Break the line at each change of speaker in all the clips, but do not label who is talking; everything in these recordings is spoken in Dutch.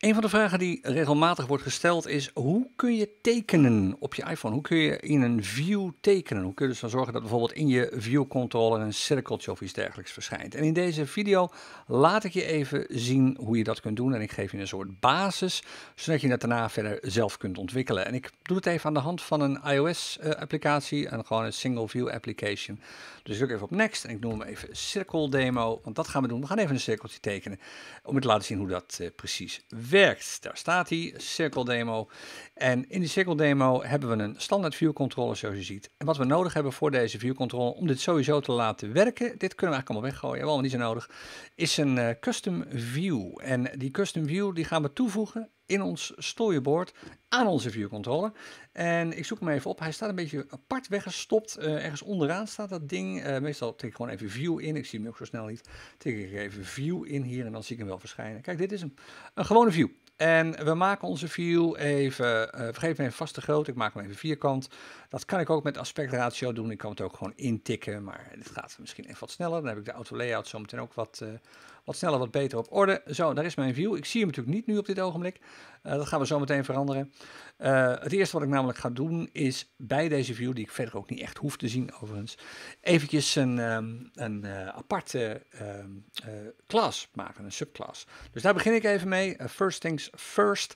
Een van de vragen die regelmatig wordt gesteld is: hoe kun je tekenen op je iPhone? Hoe kun je in een view tekenen? Hoe kun je dus dan zorgen dat bijvoorbeeld in je view controller een cirkeltje of iets dergelijks verschijnt? En in deze video laat ik je even zien hoe je dat kunt doen en ik geef je een soort basis zodat je dat daarna verder zelf kunt ontwikkelen. En ik doe het even aan de hand van een iOS-applicatie eh, en gewoon een single view application. Dus ik druk even op next en ik noem hem even cirkel demo, want dat gaan we doen. We gaan even een cirkeltje tekenen om je te laten zien hoe dat eh, precies werkt werkt. Daar staat hij, demo. En in die circle demo hebben we een standaard view controller zoals je ziet. En wat we nodig hebben voor deze view controller, om dit sowieso te laten werken, dit kunnen we eigenlijk allemaal weggooien, allemaal niet zo nodig, is een eh, custom view. En die custom view die gaan we toevoegen in ons storyboard aan onze viewcontroller. En ik zoek hem even op. Hij staat een beetje apart weggestopt. Eh, ergens onderaan staat dat ding. Eh, meestal tik ik gewoon even view in. Ik zie hem ook zo snel niet. Tik ik even view in hier en dan zie ik hem wel verschijnen. Kijk, dit is hem. Een gewone view. En we maken onze view even, uh, eh, vergeef me even vaste groot. ik maak hem even vierkant. Dat kan ik ook met aspectratio doen, ik kan het ook gewoon intikken, maar dit gaat misschien even wat sneller. Dan heb ik de auto layout zometeen ook wat, wat sneller, wat beter op orde. Zo, daar is mijn view. Ik zie hem natuurlijk niet nu op dit ogenblik. Eh, dat gaan we zo meteen veranderen. Eh, het eerste wat ik namelijk ga doen is bij deze view, die ik verder ook niet echt hoef te zien overigens, eventjes een, ehm, een eh, aparte klas ehm, maken, een subclass. Dus daar begin ik even mee. first things first.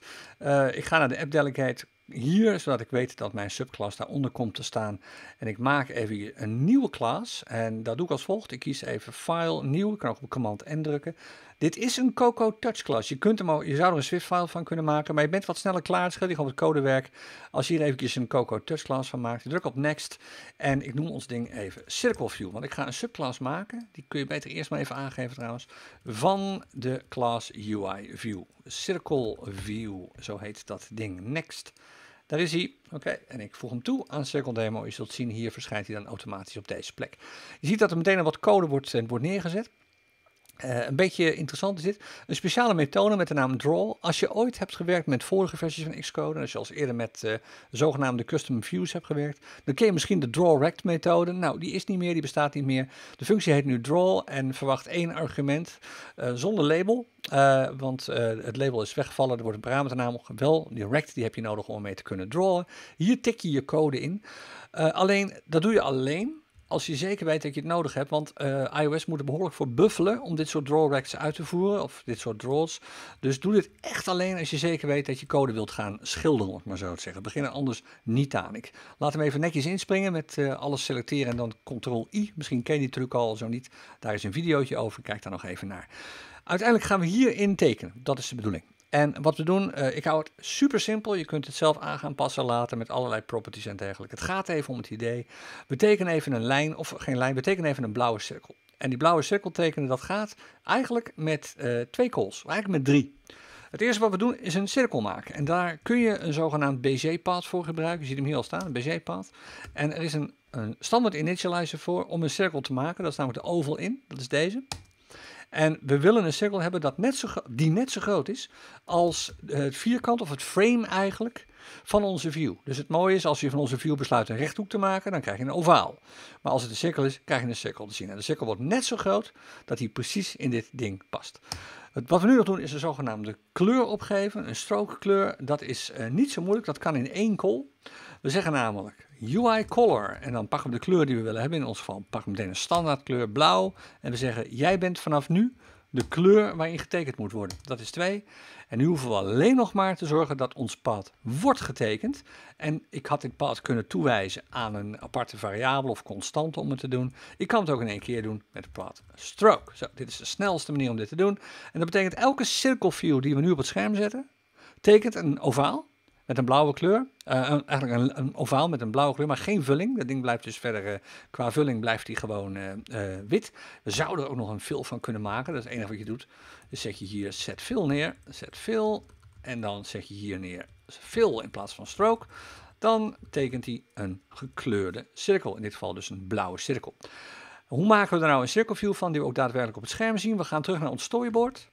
ik ga naar de app delegate, hier, zodat ik weet dat mijn subclass daaronder komt te staan. En ik maak even een nieuwe klas. En dat doe ik als volgt. Ik kies even File, Nieuw. Ik kan ook op Command N drukken. Dit is een Coco Touch Class. Je, kunt je zou er een Swift-file van kunnen maken, maar je bent wat sneller klaar. Het scheelt het gewoon het codewerk. Als je hier eventjes een Coco Touch Class van maakt, druk op Next. En ik noem ons ding even Circle View, want ik ga een subclass maken. Die kun je beter eerst maar even aangeven trouwens. Van de class UI View. Circle View, zo heet dat ding. Next. Daar is hij. Oké, en ik voeg hem toe aan Circle Demo. Je zult zien, hier verschijnt hij dan automatisch op deze plek. Je ziet dat er meteen al wat code wordt, eh, wordt neergezet. Eh, een beetje interessant is dit. Een speciale methode met de naam Draw. Als je ooit hebt gewerkt met vorige versies van Xcode, als je als eerder met uh, zogenaamde custom views hebt gewerkt, dan ken je misschien de drawRect methode. Nou, die is niet meer, die bestaat niet meer. De functie heet nu Draw en verwacht één argument eh, zonder label. want het label is weggevallen, er wordt een parameternaam wel direct, die heb je nodig om mee te kunnen drawen. Hier tik je je code in. alleen, dat doe je alleen als je zeker weet dat je het nodig hebt, want eh, iOS moet er behoorlijk voor buffelen om dit soort drawbacks uit te voeren, of dit soort draws. Dus doe dit echt alleen als je zeker weet dat je code wilt gaan schilderen, om het maar zo te zeggen. Begin er anders niet aan. Ik laat hem even netjes inspringen met eh, alles selecteren en dan ctrl-i. Misschien ken je die truc al, zo niet. Daar is een videootje over, kijk daar nog even naar. Uiteindelijk gaan we hierin tekenen, dat is de bedoeling. En wat we doen, eh, ik hou het super simpel. Je kunt het zelf aan gaan passen later met allerlei properties en dergelijke. Het gaat even om het idee. We tekenen even een lijn, of geen lijn, we tekenen even een blauwe cirkel. En die blauwe cirkel tekenen, dat gaat eigenlijk met eh, twee calls, eigenlijk met drie. Het eerste wat we doen is een cirkel maken. En daar kun je een zogenaamd bg pad voor gebruiken. Je ziet hem hier al staan, een bg pad En er is een, een standaard initializer voor om een cirkel te maken. Dat is namelijk de oval in, dat is deze. En we willen een cirkel hebben dat net zo die net zo groot is als het vierkant of het frame eigenlijk van onze view. Dus het mooie is, als je van onze view besluit een rechthoek te maken, dan krijg je een ovaal. Maar als het een cirkel is, krijg je een cirkel te zien. En de cirkel wordt net zo groot dat hij precies in dit ding past. Wat we nu nog doen is een zogenaamde kleur opgeven, een strookkleur. Dat is eh, niet zo moeilijk, dat kan in één call. We zeggen namelijk UI color en dan pakken we de kleur die we willen hebben. In ons geval pakken we meteen een standaardkleur blauw en we zeggen jij bent vanaf nu de kleur waarin getekend moet worden. Dat is twee. En nu hoeven we alleen nog maar te zorgen dat ons pad wordt getekend. En ik had dit pad kunnen toewijzen aan een aparte variabele of constante om het te doen. Ik kan het ook in één keer doen met pad stroke. Zo, dit is de snelste manier om dit te doen. En dat betekent elke cirkelview die we nu op het scherm zetten, tekent een ovaal met een blauwe kleur. Eh, eigenlijk een, een, ovaal met een blauwe kleur, maar geen vulling. Dat ding blijft dus verder, eh, qua vulling blijft die gewoon eh, wit. We zouden er ook nog een fill van kunnen maken. Dat is het enige wat je doet. Dus zet je hier set fill neer, set fill. En dan zet je hier neer fill in plaats van stroke. Dan tekent hij een gekleurde cirkel. In dit geval dus een blauwe cirkel. Hoe maken we er nou een cirkelview van die we ook daadwerkelijk op het scherm zien? We gaan terug naar ons storyboard.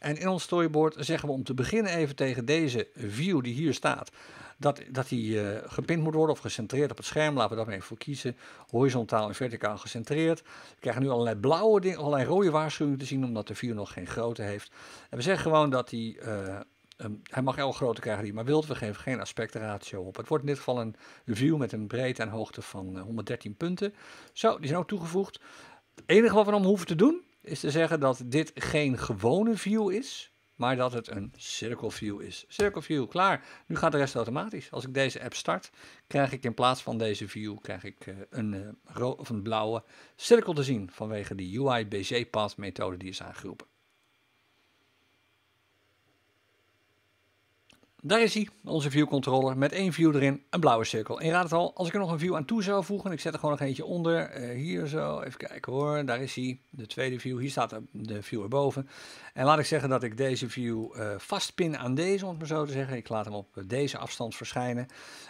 En in ons storyboard zeggen we om te beginnen even tegen deze view die hier staat. Dat, dat die uh, eh, gepind moet worden of gecentreerd op het scherm. Laten we daar even voor kiezen. Horizontaal en verticaal gecentreerd. We krijgen nu allerlei blauwe dingen, allerlei rode waarschuwingen te zien. Omdat de view nog geen grootte heeft. En we zeggen gewoon dat hij eh, ehm, hij mag elke grootte krijgen die maar wilt. We geven geen aspectratio op. Het wordt in dit geval een view met een breedte en hoogte van 113 eh, punten. Zo, die zijn ook toegevoegd. Het enige wat we dan hoeven te doen is te zeggen dat dit geen gewone view is, maar dat het een circle view is. Circle view, klaar. Nu gaat de rest automatisch. Als ik deze app start, krijg ik in plaats van deze view krijg ik eh, een, eh, of een blauwe cirkel te zien vanwege die UI BC methode die is aangeroepen. Daar is hij, onze viewcontroller, met één view erin, een blauwe cirkel. En je raadt het al, als ik er nog een view aan toe zou voegen, ik zet er gewoon nog eentje onder, eh, hier zo, even kijken hoor, daar is hij, de tweede view, hier staat de view erboven. En laat ik zeggen dat ik deze view eh, vastpin aan deze, om het maar zo te zeggen. Ik laat hem op eh, deze afstand verschijnen.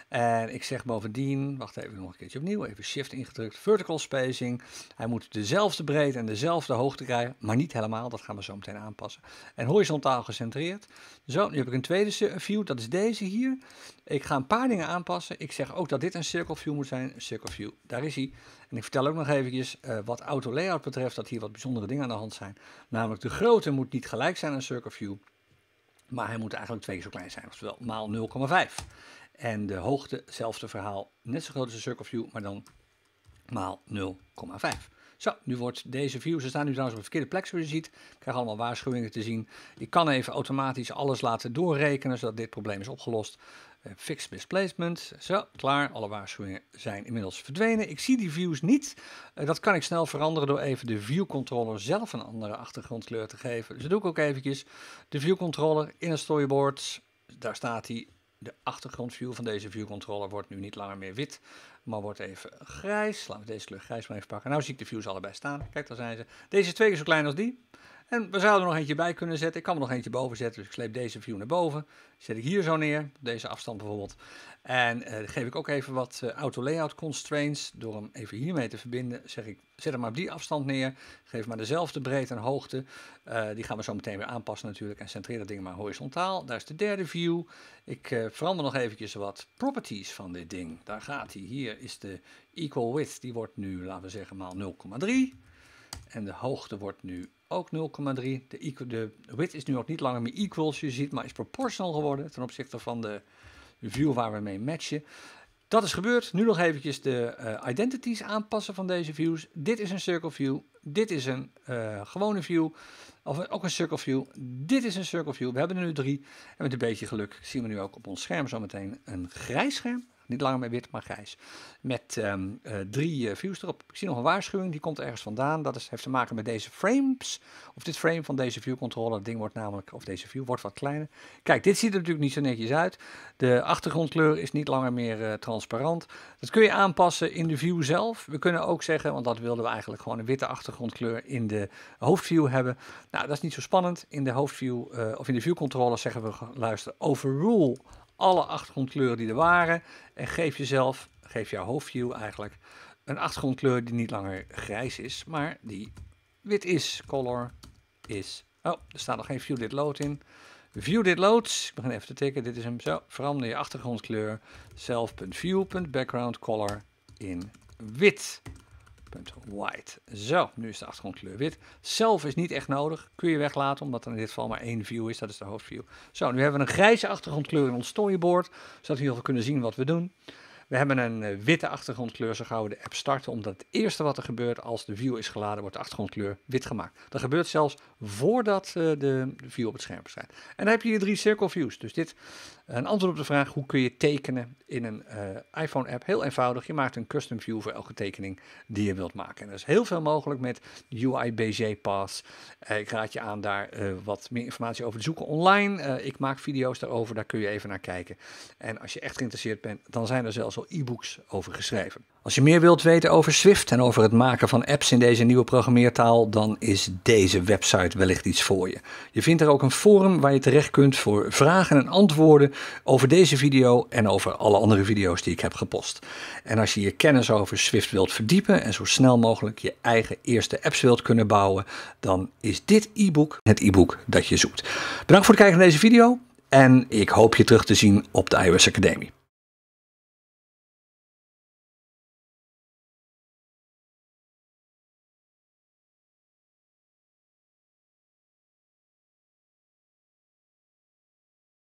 En ik zeg bovendien, wacht even nog een keertje opnieuw, even shift ingedrukt, vertical spacing. Hij moet dezelfde breedte en dezelfde hoogte krijgen, maar niet helemaal, dat gaan we zo meteen aanpassen. En horizontaal gecentreerd. Zo, nu heb ik een tweede view dat is deze hier. Ik ga een paar dingen aanpassen. Ik zeg ook dat dit een circle view moet zijn. Circle view, daar is hij. En ik vertel ook nog eventjes eh, wat auto layout betreft, dat hier wat bijzondere dingen aan de hand zijn. Namelijk de grootte moet niet gelijk zijn aan circle view, maar hij moet eigenlijk twee keer zo klein zijn, oftewel maal 0,5. En de hoogte, hetzelfde verhaal, net zo groot als een circle view, maar dan maal 0,5. Zo, nu wordt deze view, ze staan nu trouwens op de verkeerde plek zoals je ziet. Ik krijg allemaal waarschuwingen te zien. Ik kan even automatisch alles laten doorrekenen zodat dit probleem is opgelost. Eh, fixed misplacement. Zo, klaar. Alle waarschuwingen zijn inmiddels verdwenen. Ik zie die views niet. Eh, dat kan ik snel veranderen door even de view controller zelf een andere achtergrondkleur te geven. Dus doe ik ook eventjes. De view controller in het storyboard. Daar staat hij de achtergrondview van deze viewcontroller wordt nu niet langer meer wit, maar wordt even grijs. Laten we deze kleur grijs maar even pakken. Nou zie ik de views allebei staan. Kijk, daar zijn ze. Deze twee keer zo klein als die. En we zouden er nog eentje bij kunnen zetten. Ik kan er nog eentje boven zetten, dus ik sleep deze view naar boven. Zet ik hier zo neer, deze afstand bijvoorbeeld. En eh, geef ik ook even wat uh, eh, auto layout constraints. Door hem even hiermee te verbinden, zeg ik, zet hem maar op die afstand neer. Geef maar dezelfde breedte en hoogte. Eh, die gaan we zo meteen weer aanpassen natuurlijk. En centreer dat ding maar horizontaal. Daar is de derde view. Ik verander nog eventjes wat properties van dit ding. Daar gaat hij. Hier is de equal width. Die wordt nu, laten we zeggen, maal 0,3. En de hoogte wordt nu ook 0,3. De, de width is nu ook niet langer meer equals, je ziet, maar is proportional geworden ten opzichte van de view waar we mee matchen. Dat is gebeurd. Nu nog eventjes de eh, identities aanpassen van deze views. Dit is een circle view. Dit is een eh, gewone view. Of eh, ook een circle view. Dit is een circle view. We hebben er nu drie. En met een beetje geluk zien we nu ook op ons scherm zometeen een grijs scherm niet langer meer wit, maar grijs. Met ehm, eh, drie eh, views erop. Ik zie nog een waarschuwing, die komt ergens vandaan. Dat is, heeft te maken met deze frames. Of dit frame van deze view Het ding wordt namelijk, of deze view wordt wat kleiner. Kijk, dit ziet er natuurlijk niet zo netjes uit. De achtergrondkleur is niet langer meer eh, transparant. Dat kun je aanpassen in de view zelf. We kunnen ook zeggen, want dat wilden we eigenlijk gewoon een witte achtergrondkleur in de hoofdview hebben. Nou, dat is niet zo spannend. In de hoofdview of in de viewcontroller. zeggen we luister overrule alle achtergrondkleuren die er waren. En geef jezelf, geef jouw hoofdview eigenlijk, een achtergrondkleur die niet langer grijs is, maar die wit is. Color is. Oh, er staat nog geen view dit load in. View dit loads. Ik begin even te tikken. Dit is hem zo. Verander je achtergrondkleur. zelf.view.background color in wit. White. Zo, nu is de achtergrondkleur wit. zelf is niet echt nodig. Kun je weglaten, omdat er in dit geval maar één view is. Dat is de hoofdview. Zo, nu hebben we een grijze achtergrondkleur in ons storyboard. Zodat we in ieder geval kunnen zien wat we doen. We hebben een eh, witte achtergrondkleur zo gaan we de app starten, omdat het eerste wat er gebeurt als de view is geladen, wordt de achtergrondkleur wit gemaakt. Dat gebeurt zelfs voordat eh, de view op het scherm verschijnt. En dan heb je hier drie circle views. Dus dit een antwoord op de vraag hoe kun je tekenen in een eh, iPhone app. Heel eenvoudig, je maakt een custom view voor elke tekening die je wilt maken. En er is heel veel mogelijk met UI BG ik raad je aan daar wat meer informatie over te zoeken online. ik maak video's daarover, daar kun je even naar kijken. En als je echt geïnteresseerd bent, dan zijn er zelfs e-books over geschreven. Als je meer wilt weten over Swift en over het maken van apps in deze nieuwe programmeertaal, dan is deze website wellicht iets voor je. Je vindt er ook een forum waar je terecht kunt voor vragen en antwoorden over deze video en over alle andere video's die ik heb gepost. En als je je kennis over Swift wilt verdiepen en zo snel mogelijk je eigen eerste apps wilt kunnen bouwen, dan is dit e-book het e-book dat je zoekt. Bedankt voor het kijken naar deze video en ik hoop je terug te zien op de iOS Academie.